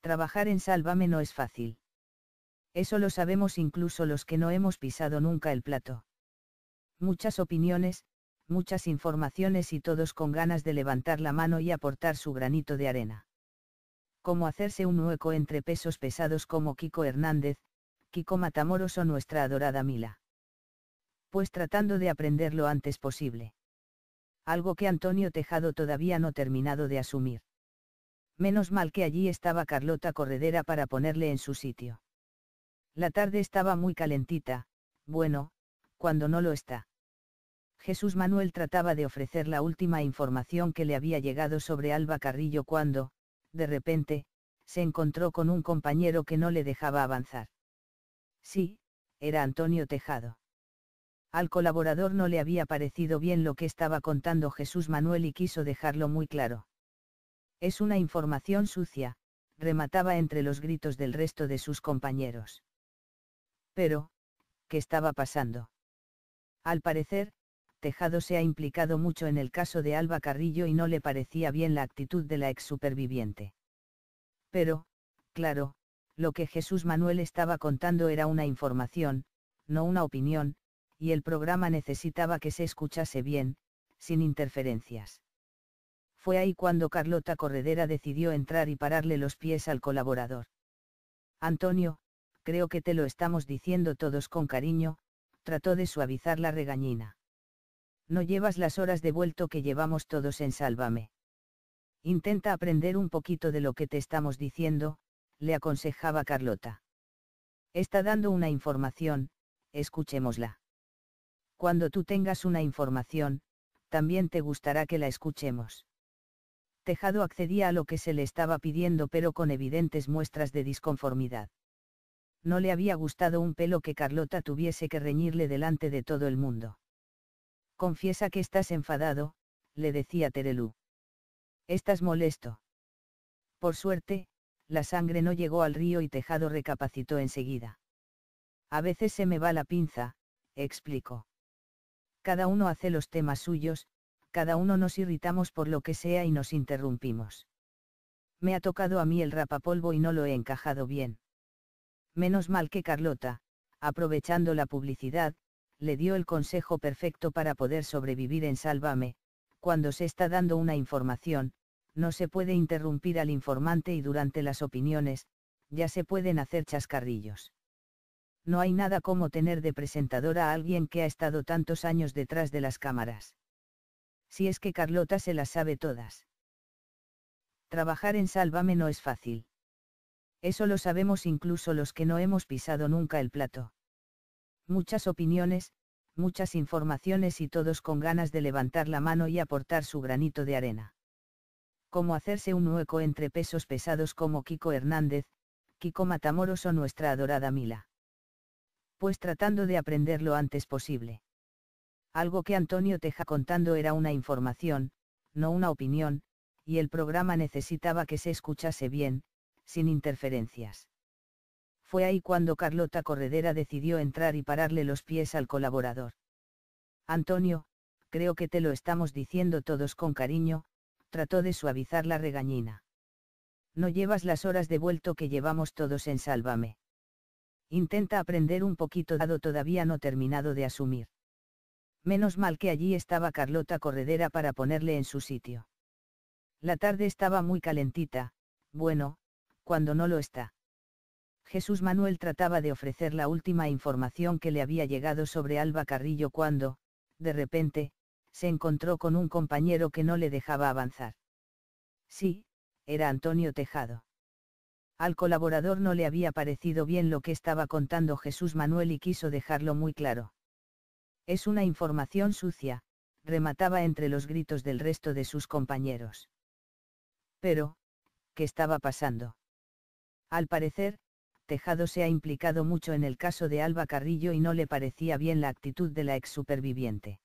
Trabajar en Sálvame no es fácil. Eso lo sabemos incluso los que no hemos pisado nunca el plato. Muchas opiniones, muchas informaciones y todos con ganas de levantar la mano y aportar su granito de arena. Como hacerse un hueco entre pesos pesados como Kiko Hernández, Kiko Matamoros o nuestra adorada Mila. Pues tratando de aprender lo antes posible. Algo que Antonio Tejado todavía no terminado de asumir. Menos mal que allí estaba Carlota Corredera para ponerle en su sitio. La tarde estaba muy calentita, bueno, cuando no lo está. Jesús Manuel trataba de ofrecer la última información que le había llegado sobre Alba Carrillo cuando, de repente, se encontró con un compañero que no le dejaba avanzar. Sí, era Antonio Tejado. Al colaborador no le había parecido bien lo que estaba contando Jesús Manuel y quiso dejarlo muy claro. Es una información sucia, remataba entre los gritos del resto de sus compañeros. Pero, ¿qué estaba pasando? Al parecer, Tejado se ha implicado mucho en el caso de Alba Carrillo y no le parecía bien la actitud de la ex superviviente. Pero, claro, lo que Jesús Manuel estaba contando era una información, no una opinión, y el programa necesitaba que se escuchase bien, sin interferencias fue ahí cuando Carlota Corredera decidió entrar y pararle los pies al colaborador. Antonio, creo que te lo estamos diciendo todos con cariño, trató de suavizar la regañina. No llevas las horas de vuelto que llevamos todos en Sálvame. Intenta aprender un poquito de lo que te estamos diciendo, le aconsejaba Carlota. Está dando una información, escuchémosla. Cuando tú tengas una información, también te gustará que la escuchemos. Tejado accedía a lo que se le estaba pidiendo pero con evidentes muestras de disconformidad. No le había gustado un pelo que Carlota tuviese que reñirle delante de todo el mundo. Confiesa que estás enfadado, le decía Terelú. Estás molesto. Por suerte, la sangre no llegó al río y Tejado recapacitó enseguida. A veces se me va la pinza, explicó. Cada uno hace los temas suyos, cada uno nos irritamos por lo que sea y nos interrumpimos. Me ha tocado a mí el rapapolvo y no lo he encajado bien. Menos mal que Carlota, aprovechando la publicidad, le dio el consejo perfecto para poder sobrevivir en Sálvame, cuando se está dando una información, no se puede interrumpir al informante y durante las opiniones, ya se pueden hacer chascarrillos. No hay nada como tener de presentadora a alguien que ha estado tantos años detrás de las cámaras si es que Carlota se las sabe todas. Trabajar en Sálvame no es fácil. Eso lo sabemos incluso los que no hemos pisado nunca el plato. Muchas opiniones, muchas informaciones y todos con ganas de levantar la mano y aportar su granito de arena. ¿Cómo hacerse un hueco entre pesos pesados como Kiko Hernández, Kiko Matamoros o nuestra adorada Mila. Pues tratando de aprender lo antes posible. Algo que Antonio Teja contando era una información, no una opinión, y el programa necesitaba que se escuchase bien, sin interferencias. Fue ahí cuando Carlota Corredera decidió entrar y pararle los pies al colaborador. Antonio, creo que te lo estamos diciendo todos con cariño, trató de suavizar la regañina. No llevas las horas de vuelto que llevamos todos en Sálvame. Intenta aprender un poquito dado todavía no terminado de asumir. Menos mal que allí estaba Carlota Corredera para ponerle en su sitio. La tarde estaba muy calentita, bueno, cuando no lo está. Jesús Manuel trataba de ofrecer la última información que le había llegado sobre Alba Carrillo cuando, de repente, se encontró con un compañero que no le dejaba avanzar. Sí, era Antonio Tejado. Al colaborador no le había parecido bien lo que estaba contando Jesús Manuel y quiso dejarlo muy claro. Es una información sucia, remataba entre los gritos del resto de sus compañeros. Pero, ¿qué estaba pasando? Al parecer, Tejado se ha implicado mucho en el caso de Alba Carrillo y no le parecía bien la actitud de la ex superviviente.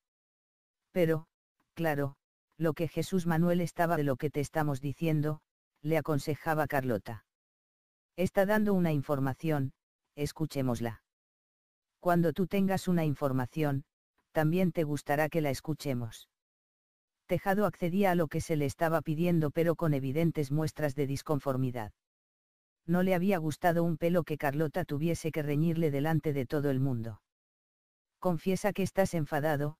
Pero, claro, lo que Jesús Manuel estaba de lo que te estamos diciendo, le aconsejaba Carlota. Está dando una información, escuchémosla. Cuando tú tengas una información, también te gustará que la escuchemos. Tejado accedía a lo que se le estaba pidiendo pero con evidentes muestras de disconformidad. No le había gustado un pelo que Carlota tuviese que reñirle delante de todo el mundo. Confiesa que estás enfadado,